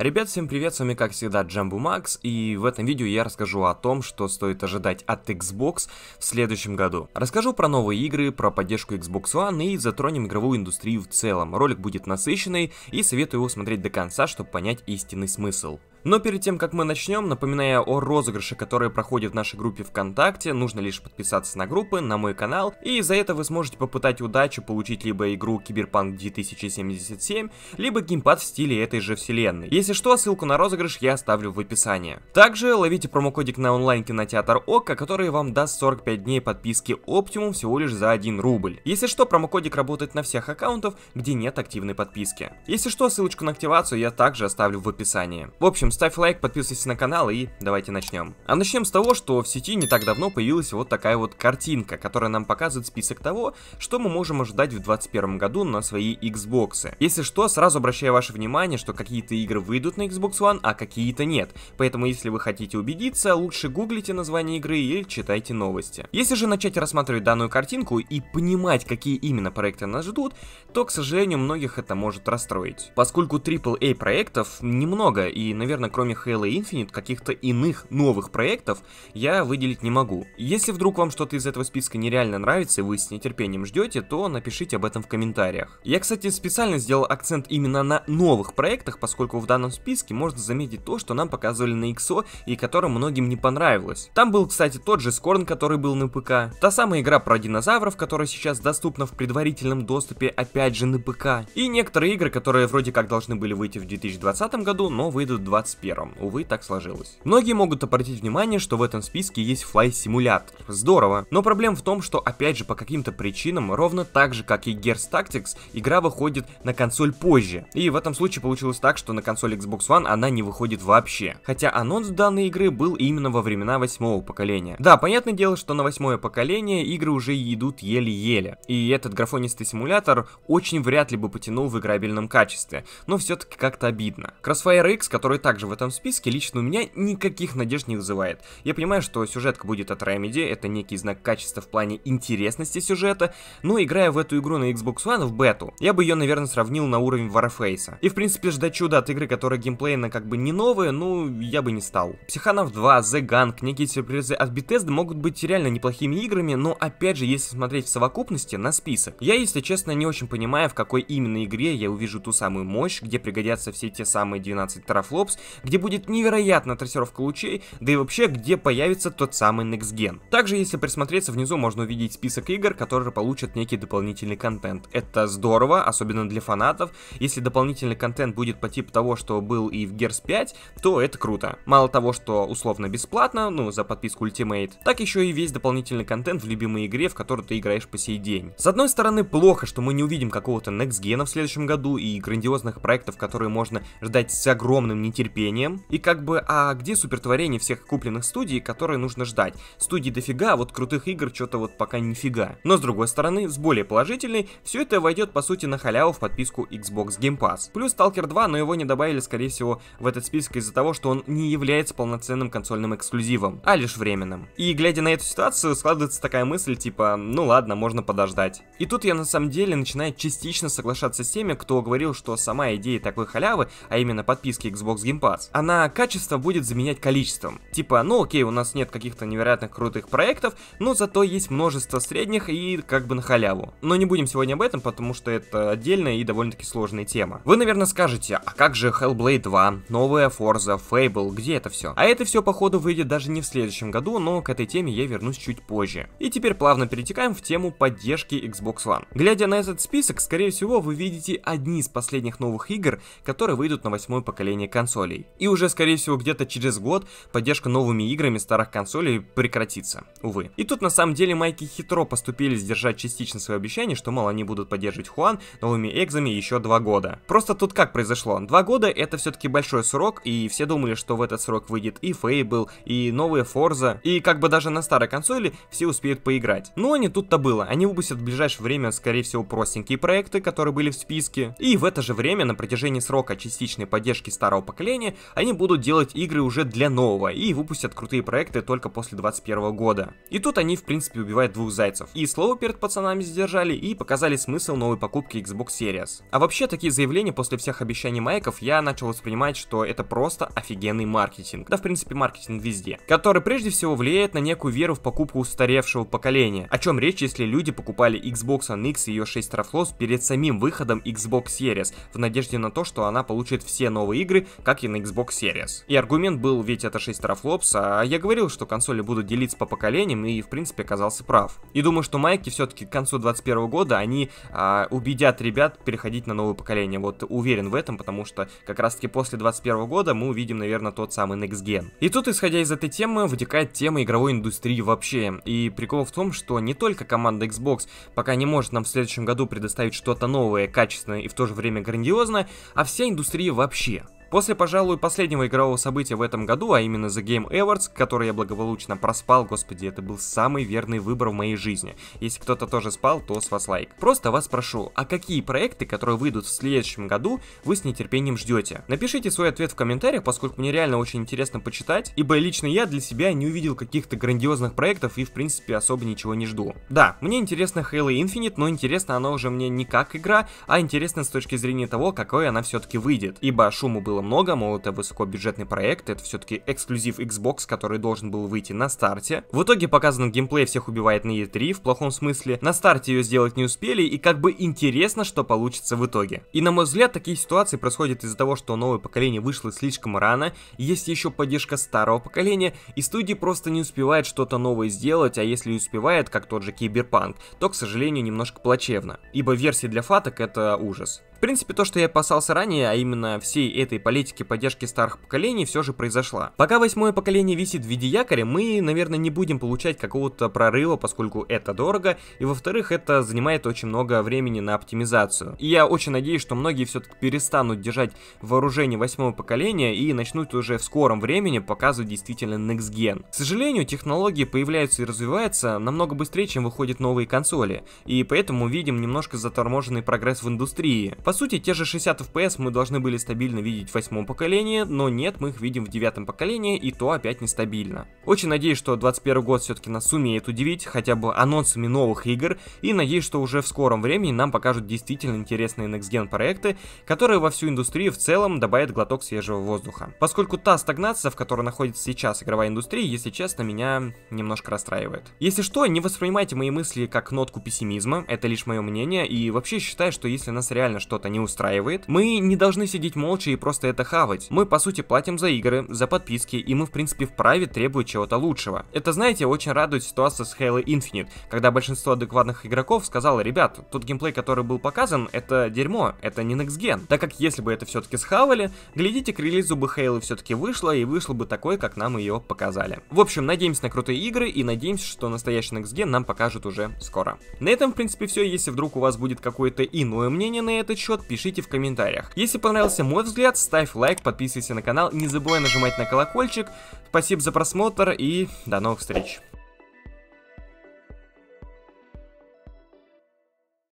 Ребят, всем привет, с вами как всегда Джамбу Макс, и в этом видео я расскажу о том, что стоит ожидать от Xbox в следующем году. Расскажу про новые игры, про поддержку Xbox One и затронем игровую индустрию в целом. Ролик будет насыщенный, и советую его смотреть до конца, чтобы понять истинный смысл. Но перед тем, как мы начнем, напоминая о розыгрыше, который проходит в нашей группе ВКонтакте, нужно лишь подписаться на группы, на мой канал, и за это вы сможете попытать удачу получить либо игру Киберпанк 2077, либо геймпад в стиле этой же вселенной. Если что, ссылку на розыгрыш я оставлю в описании. Также ловите промокодик на онлайн кинотеатр ОККО, который вам даст 45 дней подписки Оптимум всего лишь за 1 рубль. Если что, промокодик работает на всех аккаунтов, где нет активной подписки. Если что, ссылочку на активацию я также оставлю в описании. В общем, общем, ставь лайк, подписывайся на канал и давайте начнем. А начнем с того, что в сети не так давно появилась вот такая вот картинка, которая нам показывает список того, что мы можем ожидать в 2021 году на свои Xbox. Если что, сразу обращаю ваше внимание, что какие-то игры выйдут на Xbox One, а какие-то нет. Поэтому, если вы хотите убедиться, лучше гуглите название игры или читайте новости. Если же начать рассматривать данную картинку и понимать, какие именно проекты нас ждут, то, к сожалению, многих это может расстроить. Поскольку AAA проектов немного и, наверное, наверное, кроме Halo Infinite, каких-то иных новых проектов я выделить не могу. Если вдруг вам что-то из этого списка нереально нравится и вы с нетерпением ждете, то напишите об этом в комментариях. Я, кстати, специально сделал акцент именно на новых проектах, поскольку в данном списке можно заметить то, что нам показывали на XO и которое многим не понравилось. Там был, кстати, тот же Скорн, который был на ПК, та самая игра про динозавров, которая сейчас доступна в предварительном доступе, опять же на ПК, и некоторые игры, которые вроде как должны были выйти в 2020 году, но выйдут в 2020 21. Увы, так сложилось. Многие могут обратить внимание, что в этом списке есть Fly Simulator. Здорово. Но проблема в том, что опять же по каким-то причинам, ровно так же как и Gears Tactics, игра выходит на консоль позже. И в этом случае получилось так, что на консоль Xbox One она не выходит вообще. Хотя анонс данной игры был именно во времена восьмого поколения. Да, понятное дело, что на восьмое поколение игры уже идут еле-еле. И этот графонистый симулятор очень вряд ли бы потянул в играбельном качестве. Но все-таки как-то обидно. Crossfire X, который также также в этом списке, лично у меня никаких надежд не вызывает. Я понимаю, что сюжетка будет от Remedy, это некий знак качества в плане интересности сюжета, но играя в эту игру на Xbox One в бету, я бы ее, наверное, сравнил на уровень Warface. И, в принципе, ждать чуда от игры, которая геймплейно как бы не новая, ну, я бы не стал. Психанов 2, The Gang, некие сюрпризы от Bethesda могут быть реально неплохими играми, но, опять же, если смотреть в совокупности на список, я, если честно, не очень понимаю, в какой именно игре я увижу ту самую мощь, где пригодятся все те самые 12 трафлопс где будет невероятная трассировка лучей, да и вообще, где появится тот самый Next Gen. Также, если присмотреться внизу, можно увидеть список игр, которые получат некий дополнительный контент. Это здорово, особенно для фанатов. Если дополнительный контент будет по типу того, что был и в Gears 5, то это круто. Мало того, что условно бесплатно, ну, за подписку Ultimate, так еще и весь дополнительный контент в любимой игре, в которую ты играешь по сей день. С одной стороны, плохо, что мы не увидим какого-то Next Gen в следующем году и грандиозных проектов, которые можно ждать с огромным нетерпением, терпением. И как бы, а где супертворение всех купленных студий, которые нужно ждать? Студий дофига, а вот крутых игр что-то вот пока нифига. Но с другой стороны, с более положительной, все это войдет по сути на халяву в подписку Xbox Game Pass. Плюс Stalker 2, но его не добавили скорее всего в этот список из-за того, что он не является полноценным консольным эксклюзивом, а лишь временным. И глядя на эту ситуацию, складывается такая мысль, типа, ну ладно, можно подождать. И тут я на самом деле начинаю частично соглашаться с теми, кто говорил, что сама идея такой халявы, а именно подписки Xbox Game Pass, Fuzz. Она качество будет заменять количеством. Типа, ну окей, у нас нет каких-то невероятных крутых проектов, но зато есть множество средних и как бы на халяву. Но не будем сегодня об этом, потому что это отдельная и довольно-таки сложная тема. Вы, наверное, скажете, а как же Hellblade 2, новая Forza, Fable, где это все? А это все, походу, выйдет даже не в следующем году, но к этой теме я вернусь чуть позже. И теперь плавно перетекаем в тему поддержки Xbox One. Глядя на этот список, скорее всего, вы видите одни из последних новых игр, которые выйдут на восьмое поколение консоли консолей. И уже, скорее всего, где-то через год поддержка новыми играми старых консолей прекратится, увы. И тут на самом деле майки хитро поступили сдержать частично свое обещание, что, мало они будут поддерживать Хуан новыми экзами еще два года. Просто тут как произошло? Два года это все-таки большой срок, и все думали, что в этот срок выйдет и Fable, и новые Forza, и как бы даже на старой консоли все успеют поиграть. Но не тут-то было, они выпустят в ближайшее время, скорее всего, простенькие проекты, которые были в списке, и в это же время на протяжении срока частичной поддержки старого поколения направлении, они будут делать игры уже для нового и выпустят крутые проекты только после 2021 года. И тут они, в принципе, убивают двух зайцев. И слово перед пацанами задержали и показали смысл новой покупки Xbox Series. А вообще, такие заявления после всех обещаний Майков я начал воспринимать, что это просто офигенный маркетинг. Да, в принципе, маркетинг везде. Который прежде всего влияет на некую веру в покупку устаревшего поколения. О чем речь, если люди покупали Xbox One X и ее 6 Teraflops перед самим выходом Xbox Series, в надежде на то, что она получит все новые игры, как и на Xbox Series. И аргумент был, ведь это 6 терафлопс, а я говорил, что консоли будут делиться по поколениям, и в принципе оказался прав. И думаю, что майки все-таки к концу 2021 года они а, убедят ребят переходить на новое поколение. Вот уверен в этом, потому что как раз таки после 2021 года мы увидим, наверное, тот самый Next Gen. И тут, исходя из этой темы, вытекает тема игровой индустрии вообще. И прикол в том, что не только команда Xbox пока не может нам в следующем году предоставить что-то новое, качественное и в то же время грандиозное, а вся индустрия вообще. После, пожалуй, последнего игрового события в этом году, а именно The Game Awards, который я благополучно проспал, господи, это был самый верный выбор в моей жизни. Если кто-то тоже спал, то с вас лайк. Просто вас прошу, а какие проекты, которые выйдут в следующем году, вы с нетерпением ждете? Напишите свой ответ в комментариях, поскольку мне реально очень интересно почитать, ибо лично я для себя не увидел каких-то грандиозных проектов и в принципе особо ничего не жду. Да, мне интересно Halo Infinite, но интересно она уже мне не как игра, а интересно с точки зрения того, какой она все-таки выйдет, ибо шуму было было много, мол, это высокобюджетный проект, это все-таки эксклюзив Xbox, который должен был выйти на старте. В итоге показан геймплей всех убивает на E3, в плохом смысле. На старте ее сделать не успели, и как бы интересно, что получится в итоге. И на мой взгляд, такие ситуации происходят из-за того, что новое поколение вышло слишком рано, есть еще поддержка старого поколения, и студии просто не успевают что-то новое сделать, а если и успевает, как тот же Киберпанк, то, к сожалению, немножко плачевно. Ибо версии для фаток это ужас. В принципе, то, что я опасался ранее, а именно всей этой политики поддержки старых поколений, все же произошла. Пока восьмое поколение висит в виде якоря, мы, наверное, не будем получать какого-то прорыва, поскольку это дорого, и во-вторых, это занимает очень много времени на оптимизацию. И я очень надеюсь, что многие все-таки перестанут держать вооружение восьмого поколения и начнут уже в скором времени показывать действительно Next Gen. К сожалению, технологии появляются и развиваются намного быстрее, чем выходят новые консоли, и поэтому видим немножко заторможенный прогресс в индустрии. По сути, те же 60 FPS мы должны были стабильно видеть в восьмом поколении, но нет, мы их видим в девятом поколении, и то опять нестабильно. Очень надеюсь, что 21 год все-таки нас сумеет удивить, хотя бы анонсами новых игр, и надеюсь, что уже в скором времени нам покажут действительно интересные Next Gen проекты, которые во всю индустрию в целом добавят глоток свежего воздуха. Поскольку та стагнация, в которой находится сейчас игровая индустрия, если честно, меня немножко расстраивает. Если что, не воспринимайте мои мысли как нотку пессимизма, это лишь мое мнение, и вообще считаю, что если нас реально что то что-то не устраивает, мы не должны сидеть молча и просто это хавать. Мы, по сути, платим за игры, за подписки, и мы, в принципе, вправе требовать чего-то лучшего. Это, знаете, очень радует ситуация с Halo Infinite, когда большинство адекватных игроков сказало, ребят, тот геймплей, который был показан, это дерьмо, это не Next Gen. Так как если бы это все-таки схавали, глядите, к релизу бы Halo все-таки вышло и вышла бы такой, как нам ее показали. В общем, надеемся на крутые игры, и надеемся, что настоящий Next Gen нам покажут уже скоро. На этом, в принципе, все. Если вдруг у вас будет какое-то иное мнение на этот счет, счет, пишите в комментариях. Если понравился мой взгляд, ставь лайк, подписывайся на канал, не забывай нажимать на колокольчик. Спасибо за просмотр и до новых встреч.